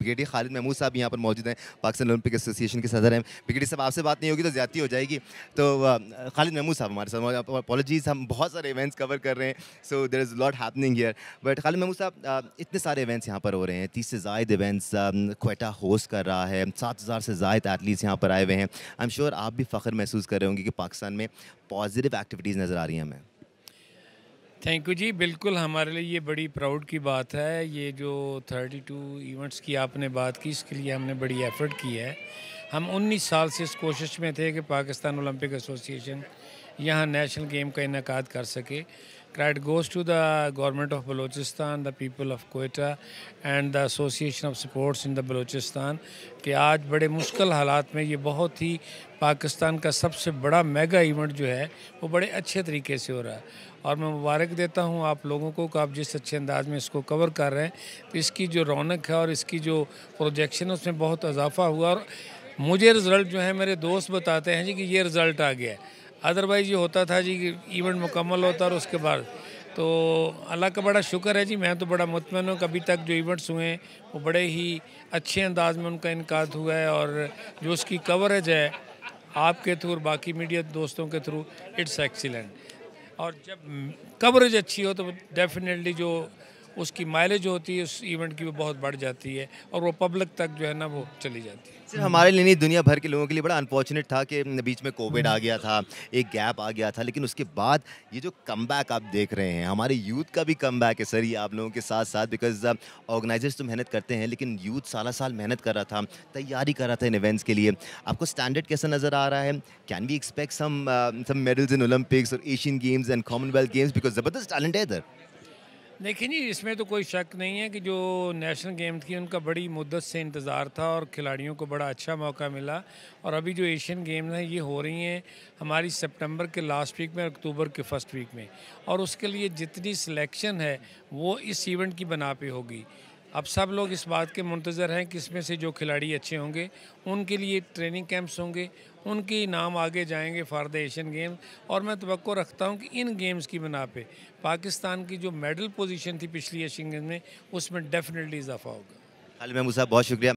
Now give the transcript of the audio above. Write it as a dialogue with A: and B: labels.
A: brigadier Khalid Mahmood साहब यहाँ पर मौजूद हैं पाकिस्तान ओलंपिक एसोसिएशन के सदर हैं ब्रिगेडियर साहब आपसे बात नहीं होगी तो ज़्यादा हो जाएगी तो खालिद महमूद साहब हमारे साथ अपॉलोजीज़ हम बहुत सारे इवेंट्स कवर कर रहे हैं so there is lot happening year but Khalid Mahmood साहब इतने सारे इवेंट्स यहाँ पर हो रहे हैं तीस से ज़ायद इवेंट्स कोटा होस्ट कर रहा है सात हज़ार से ज़ायद एथलीट्स यहाँ पर आए हुए हैं आई एम श्योर आप भी फ़ख्र महसूस कर रहे होंगे कि पाकिस्तान में पॉजिटिव एक्टिविटीज़ नज़र आ रही हैं हमें
B: थैंक यू जी बिल्कुल हमारे लिए ये बड़ी प्राउड की बात है ये जो 32 इवेंट्स की आपने बात की इसके लिए हमने बड़ी एफर्ट की है हम 19 साल से इस कोशिश में थे कि पाकिस्तान ओलंपिक एसोसिएशन यहाँ नेशनल गेम का इनका कर सके It goes to the government of Balochistan the people of Quetta and the association of sports in the Balochistan कि आज बड़े मुश्किल हालात में ये बहुत ही पाकिस्तान का सबसे बड़ा मेगा इवेंट जो है वो बड़े अच्छे तरीके से हो रहा है और मैं मुबारक देता हूँ आप लोगों को कि आप जिस अच्छे अंदाज में इसको कवर कर रहे हैं तो इसकी जो रौनक है और इसकी जो प्रोजेक्शन है उसमें बहुत इजाफा हुआ और मुझे रिज़ल्ट जो है मेरे दोस्त बताते हैं जी कि ये रिज़ल्ट आ गया है अदरवाइज़ ये होता था जी इवेंट मुकम्मल होता और उसके बाद तो अल्लाह का बड़ा शुक्र है जी मैं तो बड़ा मुतमिन हूँ कभी तक जो इवेंट्स हुए हैं वो बड़े ही अच्छे अंदाज में उनका इनका हुआ है और जो उसकी कवरेज है आपके थ्रू और बाकी मीडिया दोस्तों के थ्रू इट्स एक्सीलेंट और जब कवरेज अच्छी हो तो डेफिनेटली जो उसकी माइलेज होती है उस इवेंट की वो बहुत बढ़ जाती है और वो पब्लिक तक जो है ना वो चली जाती है सर हमारे
A: लिए नहीं दुनिया भर के लोगों के लिए बड़ा अनफॉर्चुनेट था कि बीच में कोविड आ गया था एक गैप आ गया था लेकिन उसके बाद ये जो कम आप देख रहे हैं हमारे यूथ का भी कम है सर ये आप लोगों के साथ साथ बिकॉज ऑर्गेनाइजर्स तो मेहनत करते हैं लेकिन यूथ साल साल मेहनत कर रहा था तैयारी कर रहा था इन इवेंट्स के लिए आपको स्टैंडर्ड कैसा नज़र आ रहा है can we expect some some medals in Olympics और Asian Games and Commonwealth Games because ज़बरदस्त टैलेंट है इधर
B: देखिए जी इसमें तो कोई शक नहीं है कि जो नेशनल गेम थी उनका बड़ी मुद्दत से इंतज़ार था और खिलाड़ियों को बड़ा अच्छा मौका मिला और अभी जो एशियन गेम्स हैं ये हो रही हैं हमारी सितंबर के लास्ट वीक में अक्टूबर के फर्स्ट वीक में और उसके लिए जितनी सिलेक्शन है वो इस इवेंट की बना पे होगी अब सब लोग इस बात के मंतज़र हैं कि इसमें से जो खिलाड़ी अच्छे होंगे उनके लिए ट्रेनिंग कैंप्स होंगे उनके नाम आगे जाएंगे फॉर द एशियन गेम्स और मैं तो रखता हूँ कि इन गेम्स की बना पे पाकिस्तान की जो मेडल पोजीशन थी पिछली एशियन गेम्स में उसमें डेफिनेटली इजाफा होगा हाल महमूद साहब
A: बहुत शुक्रिया